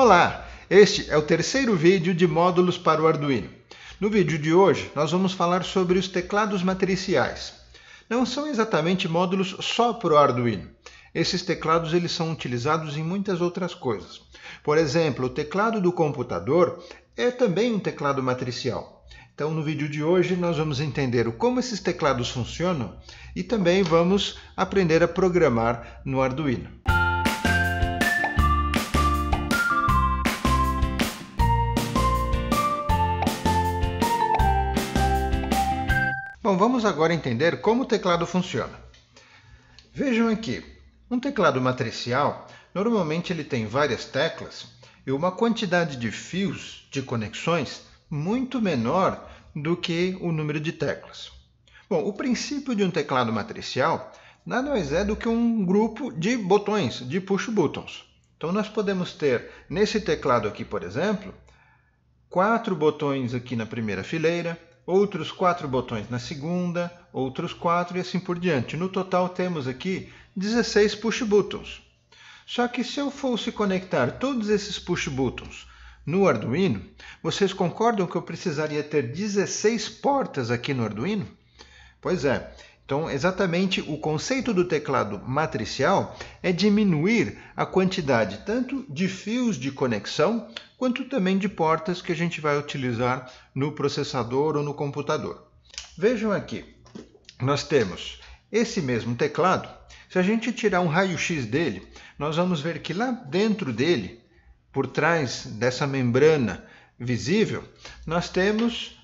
Olá, este é o terceiro vídeo de módulos para o Arduino. No vídeo de hoje, nós vamos falar sobre os teclados matriciais. Não são exatamente módulos só para o Arduino. Esses teclados eles são utilizados em muitas outras coisas. Por exemplo, o teclado do computador é também um teclado matricial. Então, no vídeo de hoje, nós vamos entender como esses teclados funcionam e também vamos aprender a programar no Arduino. Bom, vamos agora entender como o teclado funciona. Vejam aqui, um teclado matricial, normalmente ele tem várias teclas e uma quantidade de fios de conexões muito menor do que o número de teclas. Bom, o princípio de um teclado matricial nada mais é do que um grupo de botões, de push buttons. Então nós podemos ter nesse teclado aqui, por exemplo, quatro botões aqui na primeira fileira, outros quatro botões na segunda, outros quatro e assim por diante. No total temos aqui 16 push buttons. Só que se eu fosse conectar todos esses push buttons no Arduino, vocês concordam que eu precisaria ter 16 portas aqui no Arduino? Pois é, então, exatamente o conceito do teclado matricial é diminuir a quantidade tanto de fios de conexão quanto também de portas que a gente vai utilizar no processador ou no computador. Vejam aqui, nós temos esse mesmo teclado. Se a gente tirar um raio-x dele, nós vamos ver que lá dentro dele, por trás dessa membrana visível, nós temos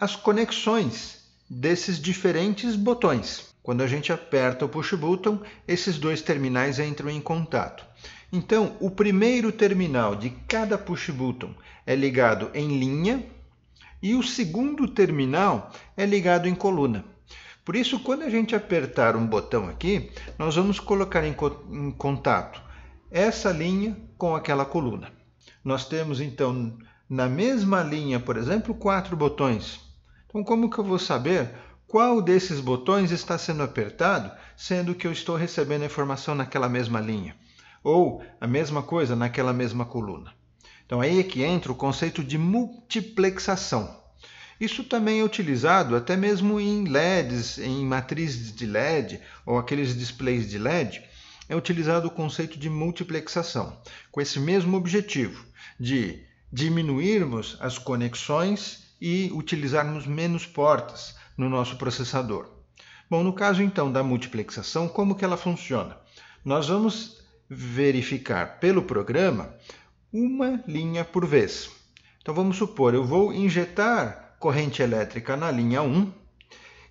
as conexões desses diferentes botões. Quando a gente aperta o push button, esses dois terminais entram em contato. Então, o primeiro terminal de cada push button é ligado em linha e o segundo terminal é ligado em coluna. Por isso, quando a gente apertar um botão aqui, nós vamos colocar em, co em contato essa linha com aquela coluna. Nós temos então na mesma linha, por exemplo, quatro botões então, como que eu vou saber qual desses botões está sendo apertado, sendo que eu estou recebendo a informação naquela mesma linha? Ou a mesma coisa naquela mesma coluna? Então, aí é que entra o conceito de multiplexação. Isso também é utilizado até mesmo em LEDs, em matrizes de LED ou aqueles displays de LED é utilizado o conceito de multiplexação, com esse mesmo objetivo de diminuirmos as conexões e utilizarmos menos portas no nosso processador. Bom, no caso então da multiplexação, como que ela funciona? Nós vamos verificar pelo programa uma linha por vez. Então vamos supor, eu vou injetar corrente elétrica na linha 1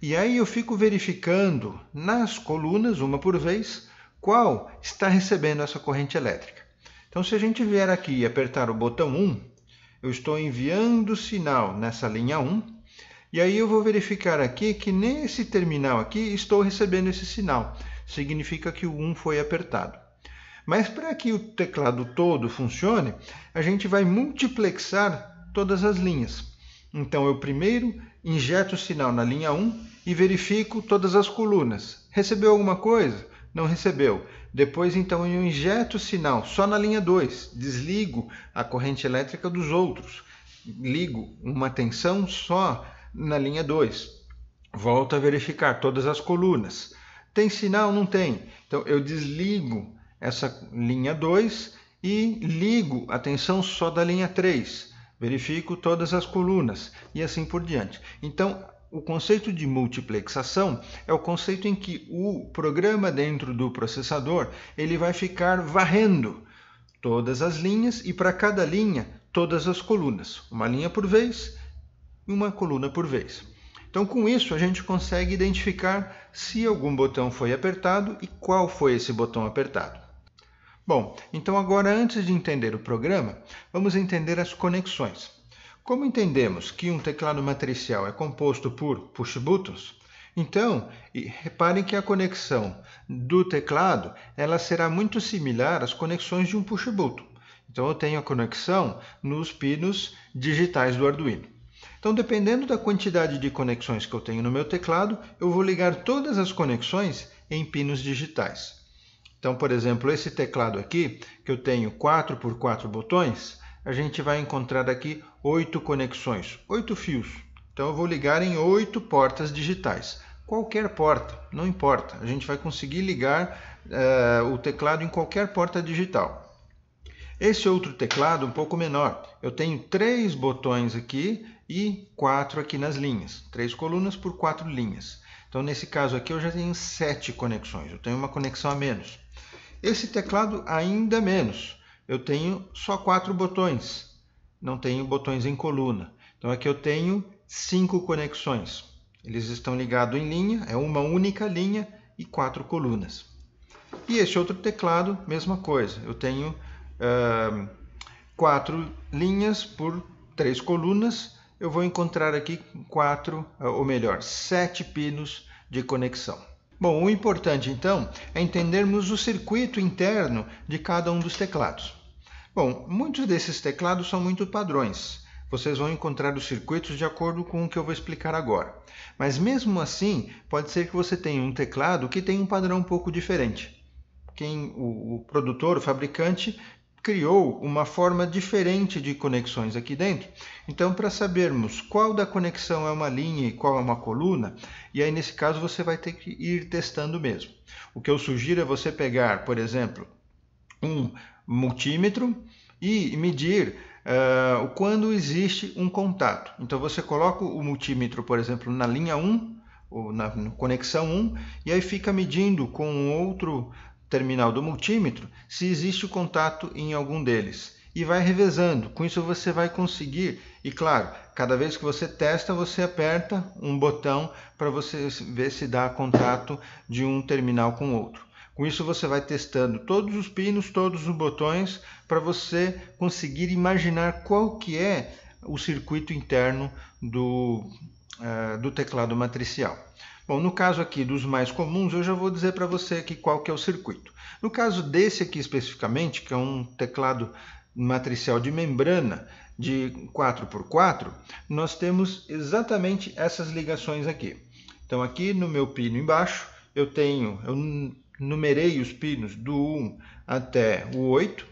e aí eu fico verificando nas colunas, uma por vez, qual está recebendo essa corrente elétrica. Então se a gente vier aqui e apertar o botão 1, eu estou enviando sinal nessa linha 1. E aí eu vou verificar aqui que nesse terminal aqui estou recebendo esse sinal. Significa que o 1 foi apertado. Mas para que o teclado todo funcione, a gente vai multiplexar todas as linhas. Então eu primeiro injeto o sinal na linha 1 e verifico todas as colunas. Recebeu alguma coisa? não recebeu. Depois, então, eu injeto o sinal só na linha 2, desligo a corrente elétrica dos outros, ligo uma tensão só na linha 2, volto a verificar todas as colunas. Tem sinal? Não tem. Então, eu desligo essa linha 2 e ligo a tensão só da linha 3. Verifico todas as colunas e assim por diante. Então, o conceito de multiplexação é o conceito em que o programa dentro do processador ele vai ficar varrendo todas as linhas e para cada linha todas as colunas, uma linha por vez e uma coluna por vez. Então, com isso, a gente consegue identificar se algum botão foi apertado e qual foi esse botão apertado. Bom, então agora antes de entender o programa, vamos entender as conexões. Como entendemos que um teclado matricial é composto por push buttons, então reparem que a conexão do teclado ela será muito similar às conexões de um push button. Então eu tenho a conexão nos pinos digitais do Arduino. Então, dependendo da quantidade de conexões que eu tenho no meu teclado, eu vou ligar todas as conexões em pinos digitais. Então, por exemplo, esse teclado aqui, que eu tenho 4 por 4 botões, a gente vai encontrar aqui oito conexões, oito fios. Então eu vou ligar em oito portas digitais. Qualquer porta, não importa. A gente vai conseguir ligar uh, o teclado em qualquer porta digital. Esse outro teclado um pouco menor. Eu tenho três botões aqui e quatro aqui nas linhas. Três colunas por quatro linhas. Então, nesse caso aqui, eu já tenho sete conexões. Eu tenho uma conexão a menos. Esse teclado ainda menos eu tenho só quatro botões, não tenho botões em coluna. Então aqui eu tenho cinco conexões. Eles estão ligados em linha, é uma única linha e quatro colunas. E este outro teclado, mesma coisa. Eu tenho uh, quatro linhas por três colunas. Eu vou encontrar aqui quatro, ah, ou melhor, sete pinos de conexão. Bom, o importante então é entendermos o circuito interno de cada um dos teclados. Bom, muitos desses teclados são muito padrões. Vocês vão encontrar os circuitos de acordo com o que eu vou explicar agora. Mas mesmo assim, pode ser que você tenha um teclado que tem um padrão um pouco diferente. Quem o, o produtor, o fabricante, criou uma forma diferente de conexões aqui dentro. Então, para sabermos qual da conexão é uma linha e qual é uma coluna, e aí nesse caso você vai ter que ir testando mesmo. O que eu sugiro é você pegar, por exemplo, um multímetro e medir uh, quando existe um contato. Então você coloca o multímetro, por exemplo, na linha 1, ou na conexão 1, e aí fica medindo com outro terminal do multímetro se existe o contato em algum deles. E vai revezando. Com isso você vai conseguir. E claro, cada vez que você testa, você aperta um botão para você ver se dá contato de um terminal com outro. Com isso você vai testando todos os pinos, todos os botões para você conseguir imaginar qual que é o circuito interno do, uh, do teclado matricial. Bom, no caso aqui dos mais comuns, eu já vou dizer para você aqui qual que é o circuito. No caso desse aqui especificamente, que é um teclado matricial de membrana de 4x4, nós temos exatamente essas ligações aqui. Então aqui no meu pino embaixo, eu tenho, eu numerei os pinos do 1 até o 8.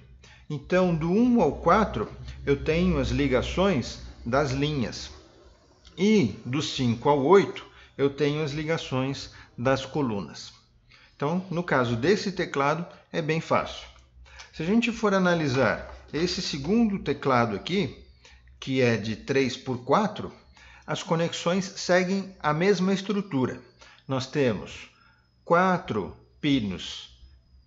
Então, do 1 ao 4, eu tenho as ligações das linhas. E do 5 ao 8, eu tenho as ligações das colunas. Então, no caso desse teclado, é bem fácil. Se a gente for analisar esse segundo teclado aqui, que é de 3 por 4, as conexões seguem a mesma estrutura. Nós temos 4 pinos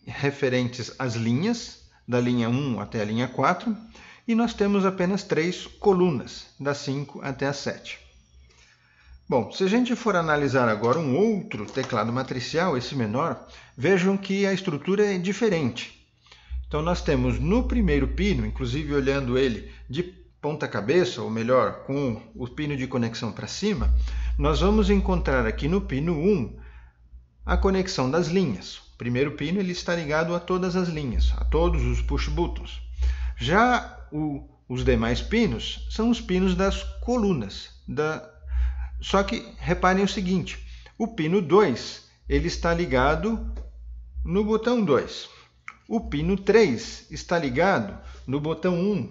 referentes às linhas, da linha 1 até a linha 4, e nós temos apenas três colunas, da 5 até a 7. Bom, se a gente for analisar agora um outro teclado matricial, esse menor, vejam que a estrutura é diferente. Então nós temos no primeiro pino, inclusive olhando ele de ponta cabeça, ou melhor, com o pino de conexão para cima, nós vamos encontrar aqui no pino 1 a conexão das linhas. O primeiro pino ele está ligado a todas as linhas, a todos os push buttons. Já o, os demais pinos são os pinos das colunas. Da... Só que reparem o seguinte, o pino 2 ele está ligado no botão 2. O pino 3 está ligado no botão 1.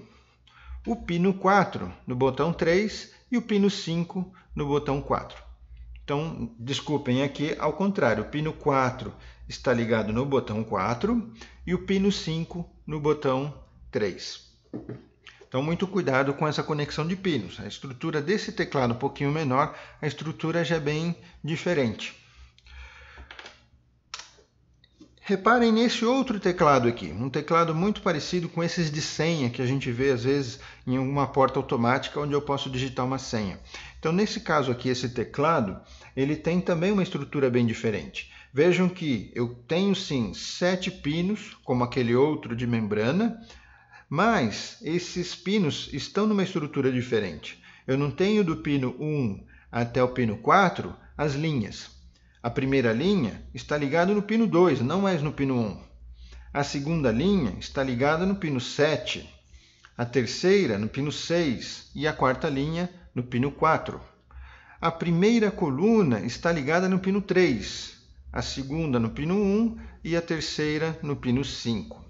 O pino 4 no botão 3 e o pino 5 no botão 4. Então, desculpem aqui, ao contrário, o pino 4 está ligado no botão 4 e o pino 5 no botão 3. Então, muito cuidado com essa conexão de pinos. A estrutura desse teclado um pouquinho menor, a estrutura já é bem diferente. Reparem nesse outro teclado aqui, um teclado muito parecido com esses de senha que a gente vê às vezes em alguma porta automática onde eu posso digitar uma senha. Então nesse caso aqui, esse teclado, ele tem também uma estrutura bem diferente. Vejam que eu tenho sim sete pinos, como aquele outro de membrana, mas esses pinos estão numa estrutura diferente. Eu não tenho do pino 1 até o pino 4 as linhas, a primeira linha está ligada no pino 2, não mais no pino 1. A segunda linha está ligada no pino 7, a terceira no pino 6 e a quarta linha no pino 4. A primeira coluna está ligada no pino 3, a segunda no pino 1 e a terceira no pino 5.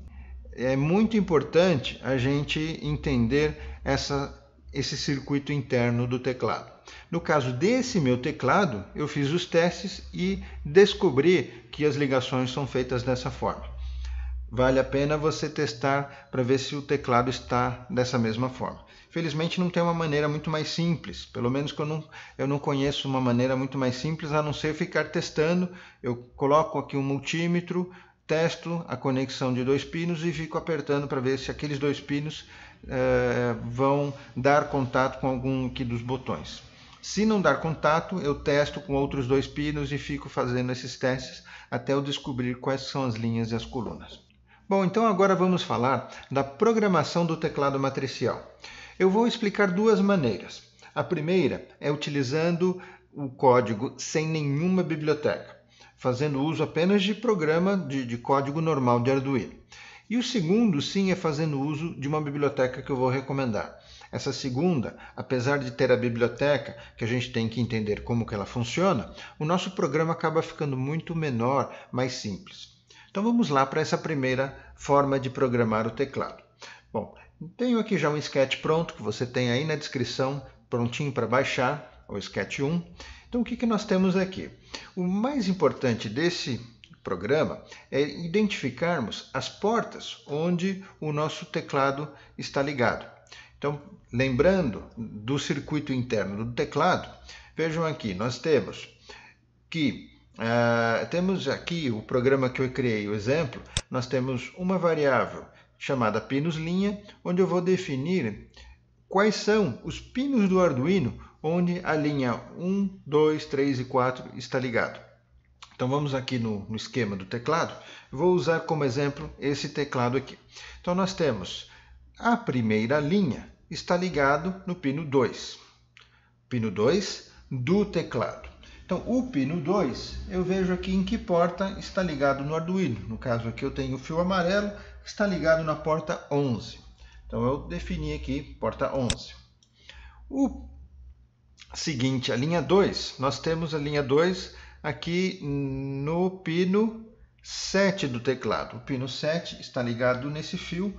É muito importante a gente entender essa, esse circuito interno do teclado. No caso desse meu teclado, eu fiz os testes e descobri que as ligações são feitas dessa forma. Vale a pena você testar para ver se o teclado está dessa mesma forma. Felizmente não tem uma maneira muito mais simples, pelo menos que eu não, eu não conheço uma maneira muito mais simples a não ser ficar testando. Eu coloco aqui um multímetro, testo a conexão de dois pinos e fico apertando para ver se aqueles dois pinos eh, vão dar contato com algum aqui dos botões. Se não dar contato, eu testo com outros dois pinos e fico fazendo esses testes até eu descobrir quais são as linhas e as colunas. Bom, então agora vamos falar da programação do teclado matricial. Eu vou explicar duas maneiras. A primeira é utilizando o código sem nenhuma biblioteca, fazendo uso apenas de programa de, de código normal de Arduino. E o segundo, sim, é fazendo uso de uma biblioteca que eu vou recomendar. Essa segunda, apesar de ter a biblioteca, que a gente tem que entender como que ela funciona, o nosso programa acaba ficando muito menor, mais simples. Então vamos lá para essa primeira forma de programar o teclado. Bom, tenho aqui já um sketch pronto que você tem aí na descrição, prontinho para baixar, o sketch 1. Então o que, que nós temos aqui? O mais importante desse programa é identificarmos as portas onde o nosso teclado está ligado. Então, Lembrando do circuito interno do teclado, vejam aqui, nós temos que uh, temos aqui o programa que eu criei, o exemplo, nós temos uma variável chamada pinos linha, onde eu vou definir quais são os pinos do Arduino onde a linha 1, 2, 3 e 4 está ligado. Então vamos aqui no, no esquema do teclado, vou usar como exemplo esse teclado aqui. Então nós temos a primeira linha, está ligado no pino 2. Pino 2 do teclado. Então, o pino 2, eu vejo aqui em que porta está ligado no Arduino. No caso aqui eu tenho o fio amarelo, está ligado na porta 11. Então, eu defini aqui porta 11. O seguinte, a linha 2, nós temos a linha 2 aqui no pino 7 do teclado. O pino 7 está ligado nesse fio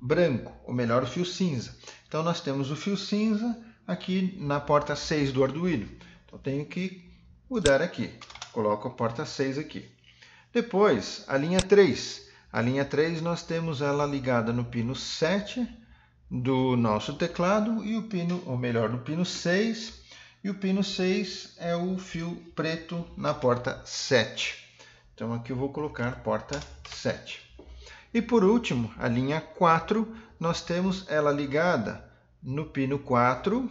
branco, ou melhor, o fio cinza. Então nós temos o fio cinza aqui na porta 6 do Arduino. Então tenho que mudar aqui. Coloco a porta 6 aqui. Depois, a linha 3. A linha 3 nós temos ela ligada no pino 7 do nosso teclado e o pino, ou melhor, no pino 6. E o pino 6 é o fio preto na porta 7. Então aqui eu vou colocar porta 7. E por último, a linha 4, nós temos ela ligada no pino 4.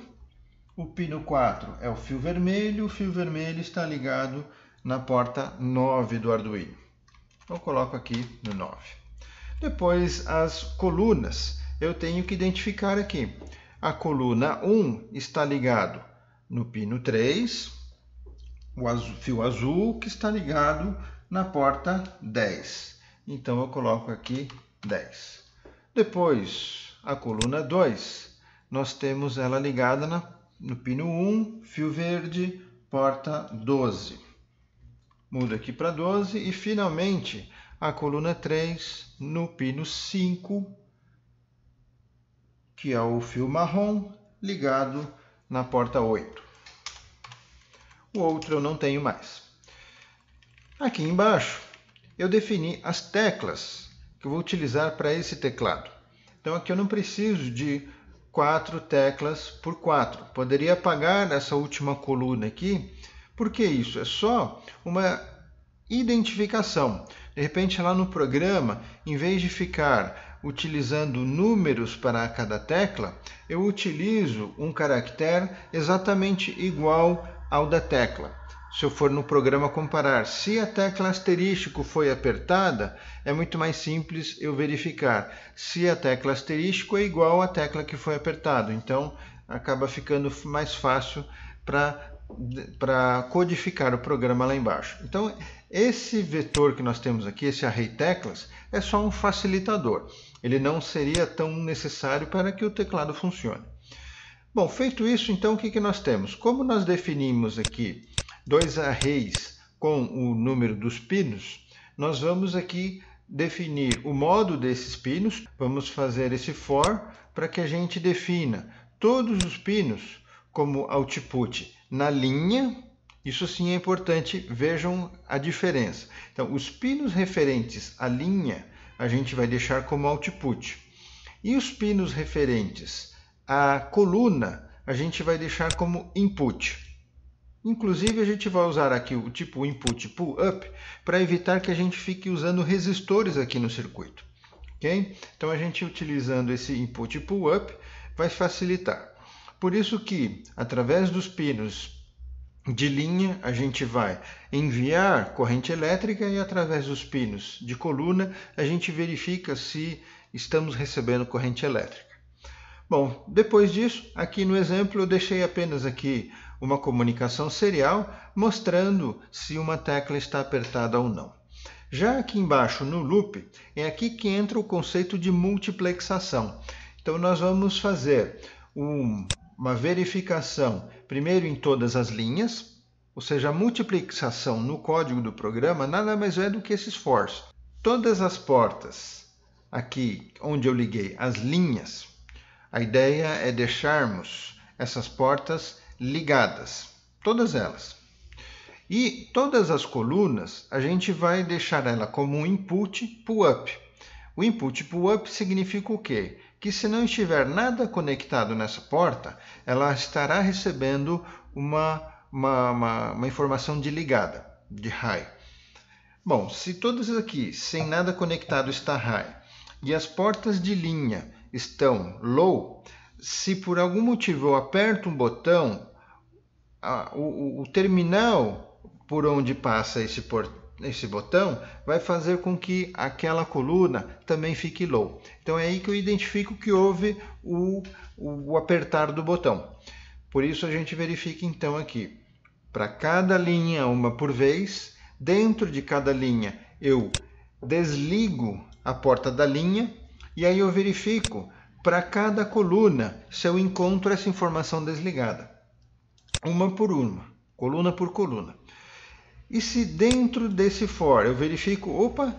O pino 4 é o fio vermelho, o fio vermelho está ligado na porta 9 do Arduino. Eu coloco aqui no 9. Depois, as colunas. Eu tenho que identificar aqui. A coluna 1 está ligado no pino 3, o azul, fio azul que está ligado na porta 10. Então eu coloco aqui 10. Depois, a coluna 2, nós temos ela ligada na, no pino 1, fio verde, porta 12. Mudo aqui para 12 e finalmente a coluna 3 no pino 5, que é o fio marrom, ligado na porta 8. O outro eu não tenho mais. Aqui embaixo eu defini as teclas que eu vou utilizar para esse teclado. Então aqui eu não preciso de quatro teclas por quatro. Poderia apagar essa última coluna aqui. Por que isso? É só uma identificação. De repente lá no programa, em vez de ficar utilizando números para cada tecla, eu utilizo um caractere exatamente igual ao da tecla se eu for no programa comparar. Se a tecla asterístico foi apertada, é muito mais simples eu verificar se a tecla asterístico é igual à tecla que foi apertada. Então, acaba ficando mais fácil para codificar o programa lá embaixo. Então, esse vetor que nós temos aqui, esse array teclas, é só um facilitador. Ele não seria tão necessário para que o teclado funcione. Bom, feito isso, então o que, que nós temos? Como nós definimos aqui dois arrays com o número dos pinos, nós vamos aqui definir o modo desses pinos. Vamos fazer esse for para que a gente defina todos os pinos como output na linha. Isso sim é importante, vejam a diferença. Então, os pinos referentes à linha a gente vai deixar como output. E os pinos referentes à coluna a gente vai deixar como input. Inclusive, a gente vai usar aqui o tipo input pull-up para evitar que a gente fique usando resistores aqui no circuito. Okay? Então, a gente utilizando esse input pull-up vai facilitar. Por isso que, através dos pinos de linha, a gente vai enviar corrente elétrica e através dos pinos de coluna, a gente verifica se estamos recebendo corrente elétrica. Bom, depois disso, aqui no exemplo eu deixei apenas aqui uma comunicação serial mostrando se uma tecla está apertada ou não. Já aqui embaixo no loop, é aqui que entra o conceito de multiplexação. Então nós vamos fazer um, uma verificação primeiro em todas as linhas, ou seja, a multiplexação no código do programa nada mais é do que esse esforço. Todas as portas aqui onde eu liguei as linhas, a ideia é deixarmos essas portas ligadas, todas elas. E todas as colunas, a gente vai deixar ela como um input pull-up. O input pull-up significa o quê? Que se não estiver nada conectado nessa porta, ela estará recebendo uma, uma, uma, uma informação de ligada, de high. Bom, se todas aqui, sem nada conectado, está high, e as portas de linha estão low, se por algum motivo eu aperto um botão, a, o, o, terminal por onde passa esse, por, esse botão vai fazer com que aquela coluna também fique low. Então é aí que eu identifico que houve o, o apertar do botão. Por isso a gente verifica então aqui, para cada linha uma por vez, dentro de cada linha eu desligo a porta da linha e aí eu verifico para cada coluna se eu encontro é essa informação desligada, uma por uma, coluna por coluna. E se dentro desse for eu verifico, opa,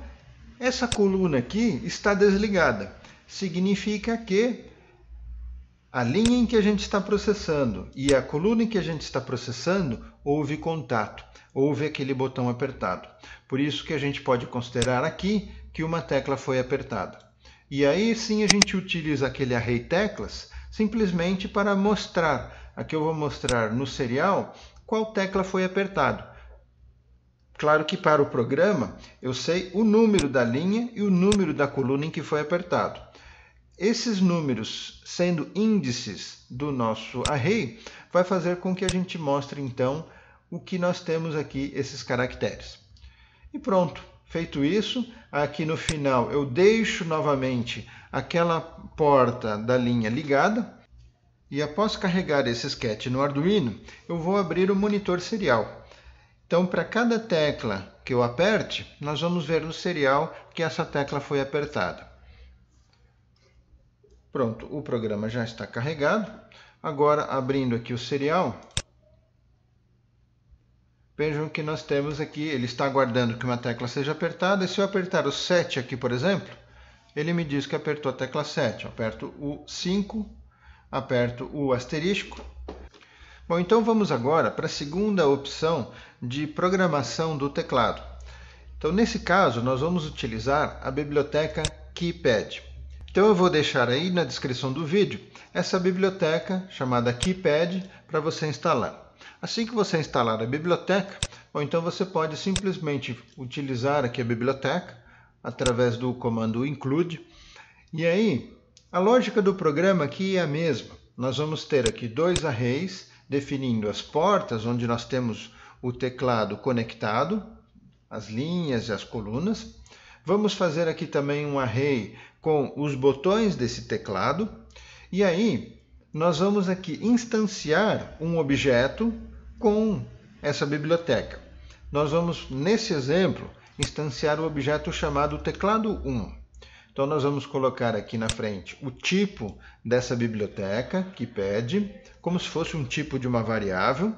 essa coluna aqui está desligada, significa que a linha em que a gente está processando e a coluna em que a gente está processando houve contato, houve aquele botão apertado. Por isso que a gente pode considerar aqui que uma tecla foi apertada. E aí sim a gente utiliza aquele array teclas simplesmente para mostrar. Aqui eu vou mostrar no serial qual tecla foi apertado. Claro que para o programa eu sei o número da linha e o número da coluna em que foi apertado. Esses números sendo índices do nosso array vai fazer com que a gente mostre então o que nós temos aqui esses caracteres. E pronto, Feito isso, aqui no final eu deixo novamente aquela porta da linha ligada e após carregar esse sketch no Arduino, eu vou abrir o monitor serial. Então, para cada tecla que eu aperte, nós vamos ver no serial que essa tecla foi apertada. Pronto, o programa já está carregado. Agora, abrindo aqui o serial, Vejam que nós temos aqui, ele está aguardando que uma tecla seja apertada, e se eu apertar o 7 aqui, por exemplo, ele me diz que apertou a tecla 7. Eu aperto o 5, aperto o asterisco. Bom, então vamos agora para a segunda opção de programação do teclado. Então, nesse caso, nós vamos utilizar a biblioteca Keypad. Então eu vou deixar aí na descrição do vídeo essa biblioteca chamada Keypad para você instalar. Assim que você instalar a biblioteca, ou então você pode simplesmente utilizar aqui a biblioteca através do comando include. E aí, a lógica do programa aqui é a mesma. Nós vamos ter aqui dois arrays definindo as portas, onde nós temos o teclado conectado, as linhas e as colunas. Vamos fazer aqui também um array com os botões desse teclado. E aí, nós vamos aqui instanciar um objeto com essa biblioteca. Nós vamos, nesse exemplo, instanciar o objeto chamado teclado 1. Então, nós vamos colocar aqui na frente o tipo dessa biblioteca que pede, como se fosse um tipo de uma variável.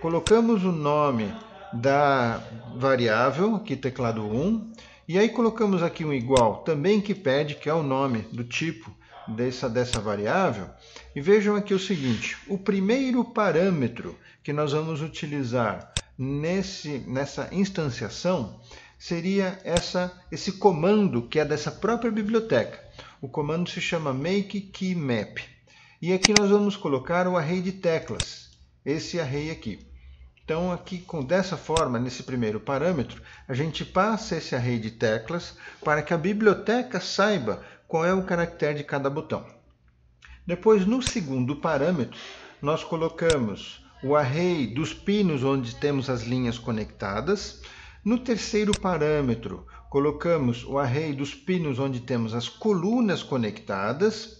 Colocamos o nome da variável, aqui teclado 1, e aí colocamos aqui um igual também que pede, que é o nome do tipo dessa, dessa variável. E vejam aqui o seguinte, o primeiro parâmetro que nós vamos utilizar nesse, nessa instanciação seria essa, esse comando que é dessa própria biblioteca. O comando se chama make key map. E aqui nós vamos colocar o array de teclas, esse array aqui. Então aqui com dessa forma, nesse primeiro parâmetro, a gente passa esse array de teclas para que a biblioteca saiba qual é o caractere de cada botão. Depois, no segundo parâmetro, nós colocamos o array dos pinos onde temos as linhas conectadas. No terceiro parâmetro, colocamos o array dos pinos onde temos as colunas conectadas.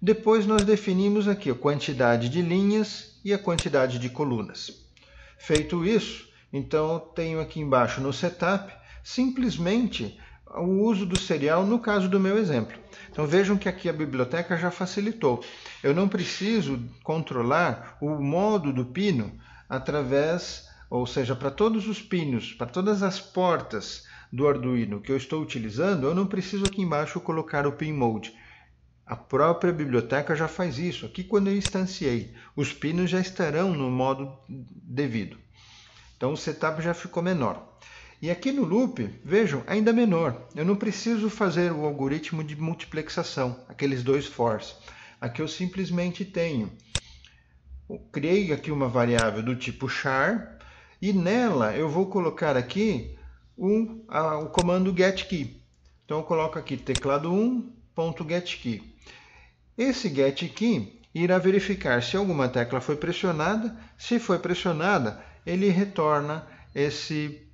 Depois nós definimos aqui a quantidade de linhas e a quantidade de colunas. Feito isso, então eu tenho aqui embaixo no setup simplesmente o uso do serial no caso do meu exemplo. Então vejam que aqui a biblioteca já facilitou. Eu não preciso controlar o modo do pino através, ou seja, para todos os pinos, para todas as portas do Arduino que eu estou utilizando, eu não preciso aqui embaixo colocar o pin mode. A própria biblioteca já faz isso. Aqui quando eu instanciei, os pinos já estarão no modo devido. Então o setup já ficou menor. E aqui no loop, vejam, ainda menor. Eu não preciso fazer o algoritmo de multiplexação, aqueles dois fors. Aqui eu simplesmente tenho, eu criei aqui uma variável do tipo char e nela eu vou colocar aqui um, a, o comando getKey. Então eu coloco aqui teclado1.getKey. Esse getKey irá verificar se alguma tecla foi pressionada. Se foi pressionada, ele retorna esse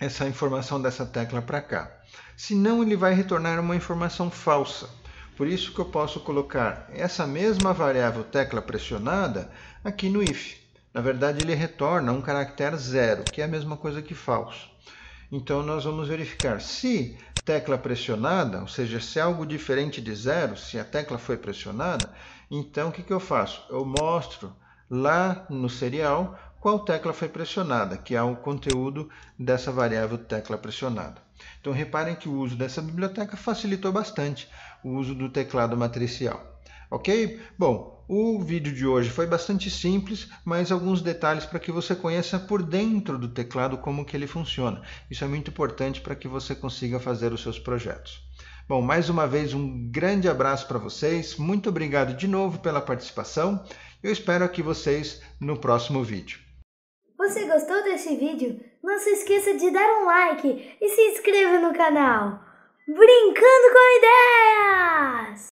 essa informação dessa tecla para cá. Senão ele vai retornar uma informação falsa. Por isso que eu posso colocar essa mesma variável tecla pressionada aqui no if. Na verdade ele retorna um caractere zero, que é a mesma coisa que falso. Então nós vamos verificar se tecla pressionada, ou seja, se é algo diferente de zero, se a tecla foi pressionada, então o que, que eu faço? Eu mostro lá no serial qual tecla foi pressionada, que é o conteúdo dessa variável tecla pressionada. Então reparem que o uso dessa biblioteca facilitou bastante o uso do teclado matricial. Ok? Bom, o vídeo de hoje foi bastante simples, mas alguns detalhes para que você conheça por dentro do teclado como que ele funciona. Isso é muito importante para que você consiga fazer os seus projetos. Bom, mais uma vez um grande abraço para vocês, muito obrigado de novo pela participação. Eu espero aqui vocês no próximo vídeo. Você gostou deste vídeo? Não se esqueça de dar um like e se inscreva no canal. Brincando com ideias!